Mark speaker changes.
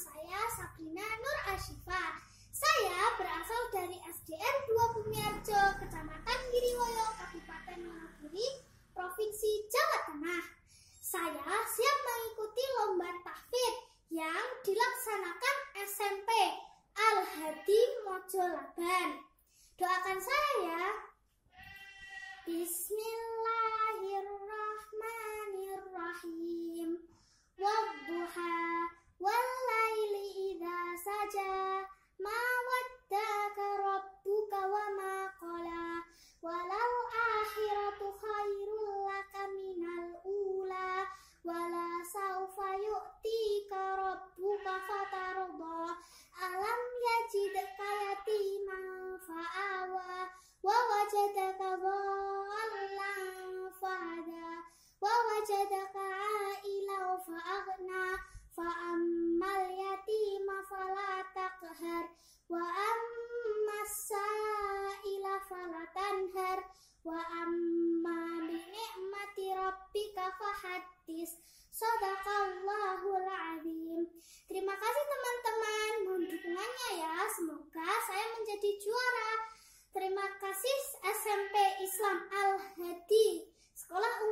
Speaker 1: saya Sabrina Nur Ashifa. Saya berasal dari SDN 2 Bumiarjo, Kecamatan Giriwoyo, Kabupaten Wonogiri, Provinsi Jawa Tengah. Saya siap mengikuti lomba tahfid yang dilaksanakan SMP Al-Hadi Mojolaban. Doakan saya ya. wa amma bi ni'mati rabbika fahaddis sadaqallahul azim terima kasih teman-teman mohon dukungannya ya semoga saya menjadi juara terima kasih SMP Islam Al Hadi Sekolah